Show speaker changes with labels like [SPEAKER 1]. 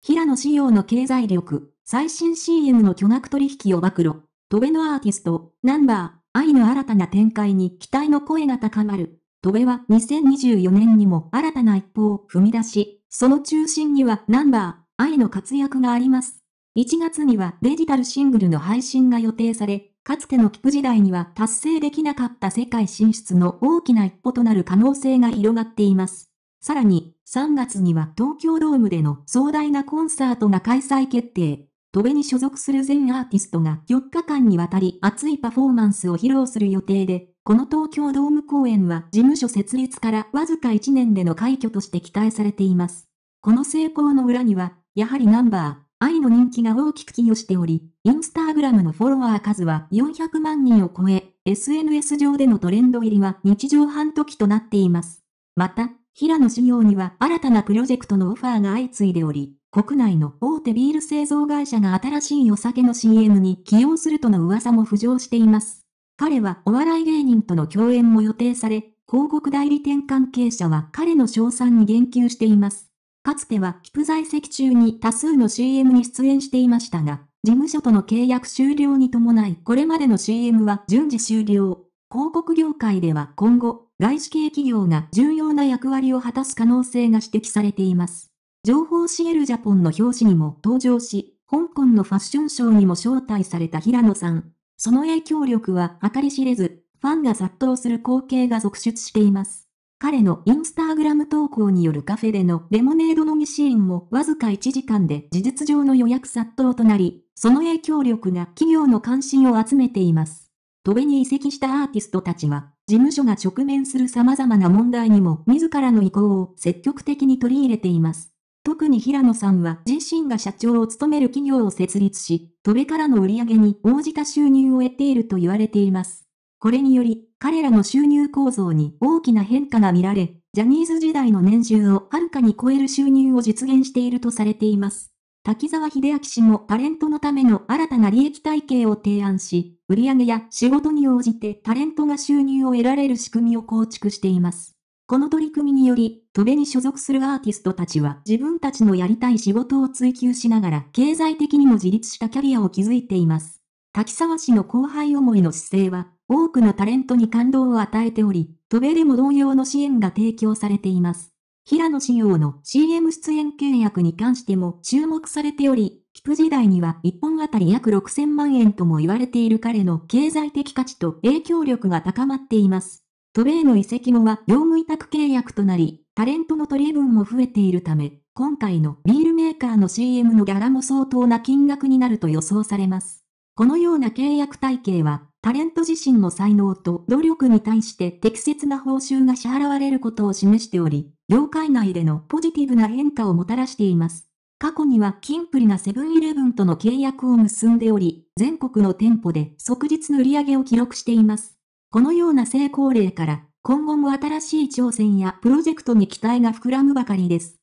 [SPEAKER 1] 平野仕様の経済力、最新 CM の巨額取引を暴露。トベのアーティスト、ナンバー、愛の新たな展開に期待の声が高まる。トベは2024年にも新たな一歩を踏み出し、その中心にはナンバー、愛の活躍があります。1月にはデジタルシングルの配信が予定され、かつてのキプ時代には達成できなかった世界進出の大きな一歩となる可能性が広がっています。さらに、3月には東京ドームでの壮大なコンサートが開催決定。戸部に所属する全アーティストが4日間にわたり熱いパフォーマンスを披露する予定で、この東京ドーム公演は事務所設立からわずか1年での快挙として期待されています。この成功の裏には、やはりナンバー、愛の人気が大きく寄与しており、インスタグラムのフォロワー数は400万人を超え、SNS 上でのトレンド入りは日常半時となっています。また、平野修行には新たなプロジェクトのオファーが相次いでおり、国内の大手ビール製造会社が新しいお酒の CM に起用するとの噂も浮上しています。彼はお笑い芸人との共演も予定され、広告代理店関係者は彼の賞賛に言及しています。かつては、キプ在籍中に多数の CM に出演していましたが、事務所との契約終了に伴い、これまでの CM は順次終了。広告業界では今後、外資系企業が重要な役割を果たす可能性が指摘されています。情報シエルジャポンの表紙にも登場し、香港のファッションショーにも招待された平野さん。その影響力は計り知れず、ファンが殺到する光景が続出しています。彼のインスタグラム投稿によるカフェでのレモネード飲みシーンもわずか1時間で事実上の予約殺到となり、その影響力が企業の関心を集めています。飛べに移籍したアーティストたちは、事務所が直面する様々な問題にも自らの意向を積極的に取り入れています。特に平野さんは自身が社長を務める企業を設立し、戸辺からの売り上げに応じた収入を得ていると言われています。これにより、彼らの収入構造に大きな変化が見られ、ジャニーズ時代の年収をはるかに超える収入を実現しているとされています。滝沢秀明氏もタレントのための新たな利益体系を提案し、売上や仕事に応じてタレントが収入を得られる仕組みを構築しています。この取り組みにより、戸辺に所属するアーティストたちは自分たちのやりたい仕事を追求しながら経済的にも自立したキャリアを築いています。滝沢氏の後輩思いの姿勢は、多くのタレントに感動を与えており、戸辺でも同様の支援が提供されています。平野紫耀の CM 出演契約に関しても注目されており、キプ時代には1本あたり約6000万円とも言われている彼の経済的価値と影響力が高まっています。渡米の移籍後は業務委託契約となり、タレントの取り分も増えているため、今回のビールメーカーの CM のギャラも相当な金額になると予想されます。このような契約体系はタレント自身の才能と努力に対して適切な報酬が支払われることを示しており、業界内でのポジティブな変化をもたらしています。過去にはキンプリがセブンイレブンとの契約を結んでおり、全国の店舗で即日の売り上げを記録しています。このような成功例から、今後も新しい挑戦やプロジェクトに期待が膨らむばかりです。